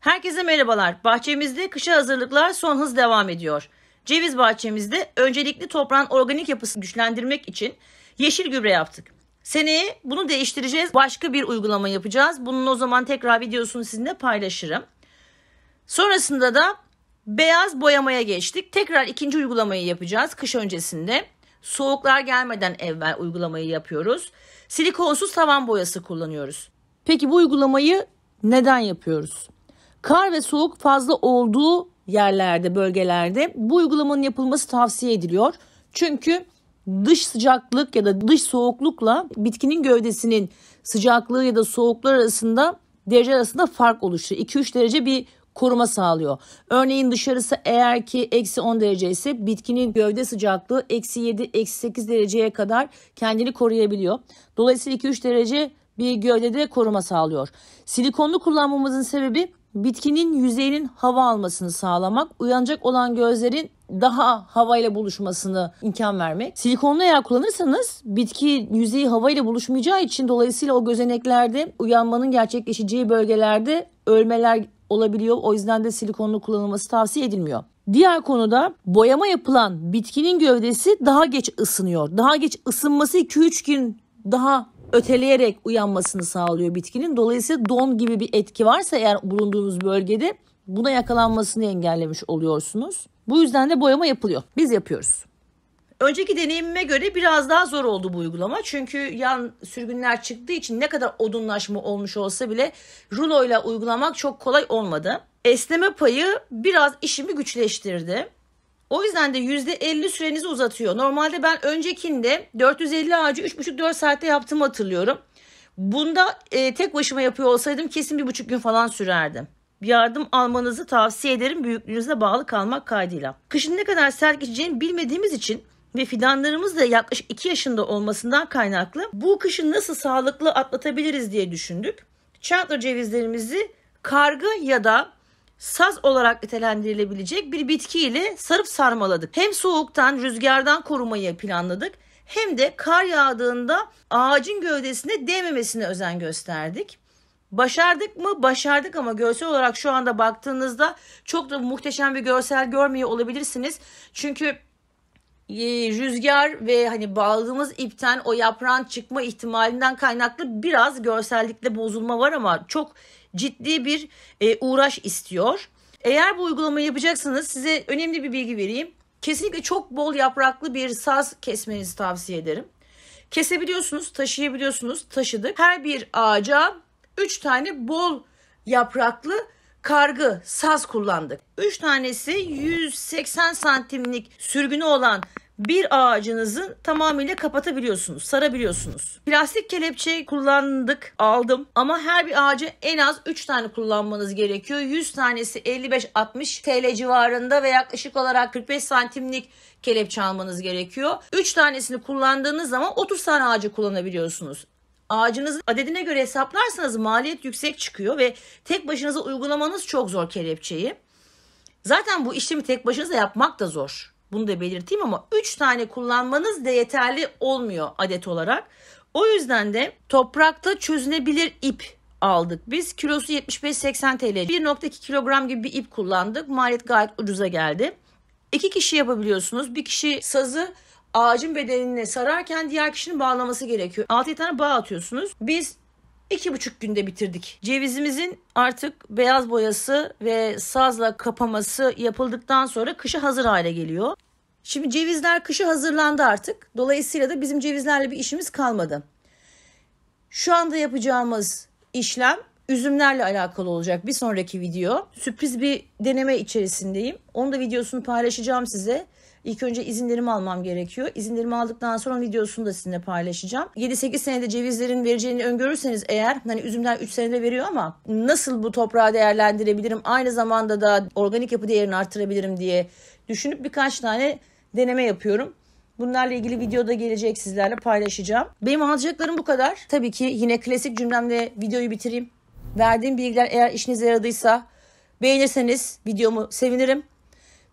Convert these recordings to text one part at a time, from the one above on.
Herkese merhabalar. Bahçemizde kışa hazırlıklar son hız devam ediyor. Ceviz bahçemizde öncelikli toprağın organik yapısını güçlendirmek için yeşil gübre yaptık. Seneye bunu değiştireceğiz. Başka bir uygulama yapacağız. Bunun o zaman tekrar videosunu sizinle paylaşırım. Sonrasında da beyaz boyamaya geçtik. Tekrar ikinci uygulamayı yapacağız kış öncesinde. Soğuklar gelmeden evvel uygulamayı yapıyoruz. Silikonsuz tavan boyası kullanıyoruz. Peki bu uygulamayı neden yapıyoruz? Kar ve soğuk fazla olduğu yerlerde, bölgelerde bu uygulamanın yapılması tavsiye ediliyor. Çünkü dış sıcaklık ya da dış soğuklukla bitkinin gövdesinin sıcaklığı ya da soğuklar arasında derece arasında fark oluşuyor. 2-3 derece bir koruma sağlıyor. Örneğin dışarısı eğer ki eksi 10 derece ise bitkinin gövde sıcaklığı eksi 7, eksi 8 dereceye kadar kendini koruyabiliyor. Dolayısıyla 2-3 derece bir gövdede koruma sağlıyor. Silikonlu kullanmamızın sebebi bitkinin yüzeyinin hava almasını sağlamak, uyanacak olan gözlerin daha havayla buluşmasını imkan vermek. Silikonlu eğer kullanırsanız bitki yüzeyi havayla buluşmayacağı için dolayısıyla o gözeneklerde uyanmanın gerçekleşeceği bölgelerde ölmeler olabiliyor. O yüzden de silikonlu kullanılması tavsiye edilmiyor. Diğer konuda boyama yapılan bitkinin gövdesi daha geç ısınıyor. Daha geç ısınması 2-3 gün daha öteleyerek uyanmasını sağlıyor bitkinin. Dolayısıyla don gibi bir etki varsa eğer bulunduğunuz bölgede buna yakalanmasını engellemiş oluyorsunuz. Bu yüzden de boyama yapılıyor. Biz yapıyoruz. Önceki deneyimime göre biraz daha zor oldu bu uygulama. Çünkü yan sürgünler çıktığı için ne kadar odunlaşma olmuş olsa bile ruloyla uygulamak çok kolay olmadı. Esneme payı biraz işimi güçleştirdi. O yüzden de %50 sürenizi uzatıyor. Normalde ben öncekinde 450 ağacı 3,5-4 saatte yaptığımı hatırlıyorum. Bunda e, tek başıma yapıyor olsaydım kesin bir buçuk gün falan sürerdim. Yardım almanızı tavsiye ederim büyüklüğünüze bağlı kalmak kaydıyla. Kışın ne kadar sert geçeceğini bilmediğimiz için ve fidanlarımız da yaklaşık 2 yaşında olmasından kaynaklı bu kışı nasıl sağlıklı atlatabiliriz diye düşündük. Chandler cevizlerimizi kargı ya da saz olarak nitelendirilebilecek bir bitki ile sarıp sarmaladık. Hem soğuktan, rüzgardan korumayı planladık hem de kar yağdığında ağacın gövdesine değmemesine özen gösterdik. Başardık mı? Başardık ama görsel olarak şu anda baktığınızda çok da muhteşem bir görsel görmeye olabilirsiniz. Çünkü e, rüzgar ve hani bağladığımız ipten o yaprağın çıkma ihtimalinden kaynaklı biraz görsellikte bozulma var ama çok ciddi bir e, uğraş istiyor. Eğer bu uygulamayı yapacaksanız size önemli bir bilgi vereyim. Kesinlikle çok bol yapraklı bir saz kesmenizi tavsiye ederim. Kesebiliyorsunuz, taşıyabiliyorsunuz. Taşıdık. Her bir ağaca 3 tane bol yapraklı kargı, saz kullandık. 3 tanesi 180 santimlik sürgünü olan bir ağacınızın tamamıyla kapatabiliyorsunuz, sarabiliyorsunuz. Plastik kelepçe kullandık, aldım ama her bir ağaca en az 3 tane kullanmanız gerekiyor. 100 tanesi 55-60 TL civarında ve yaklaşık olarak 45 santimlik kelepçe almanız gerekiyor. 3 tanesini kullandığınız zaman 30 tane ağacı kullanabiliyorsunuz ağacınızın adedine göre hesaplarsanız maliyet yüksek çıkıyor ve tek başınıza uygulamanız çok zor kelepçeyi. Zaten bu işlemi tek başınıza yapmak da zor. Bunu da belirteyim ama 3 tane kullanmanız da yeterli olmuyor adet olarak. O yüzden de toprakta çözünebilir ip aldık. Biz kilosu 75-80 TL. 1.2 kilogram gibi bir ip kullandık. Maliyet gayet ucuza geldi. İki kişi yapabiliyorsunuz. Bir kişi sazı ağacın bedenine sararken diğer kişinin bağlaması gerekiyor. 6 tane bağ atıyorsunuz. Biz iki buçuk günde bitirdik. Cevizimizin artık beyaz boyası ve sazla kapaması yapıldıktan sonra kışa hazır hale geliyor. Şimdi cevizler kışa hazırlandı artık. Dolayısıyla da bizim cevizlerle bir işimiz kalmadı. Şu anda yapacağımız işlem üzümlerle alakalı olacak bir sonraki video. Sürpriz bir deneme içerisindeyim. Onu da videosunu paylaşacağım size. İlk önce izinlerimi almam gerekiyor. İzinlerimi aldıktan sonra videosunu da sizinle paylaşacağım. 7-8 senede cevizlerin vereceğini öngörürseniz eğer hani üzümler 3 senede veriyor ama nasıl bu toprağı değerlendirebilirim? Aynı zamanda da organik yapı değerini artırabilirim diye düşünüp birkaç tane deneme yapıyorum. Bunlarla ilgili videoda gelecek sizlerle paylaşacağım. Benim alacaklarım bu kadar. Tabii ki yine klasik cümlemle videoyu bitireyim. Verdiğim bilgiler eğer işinize yaradıysa beğenirseniz videomu sevinirim.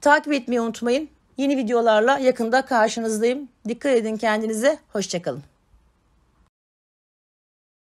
Takip etmeyi unutmayın. Yeni videolarla yakında karşınızdayım. Dikkat edin kendinize. Hoşçakalın.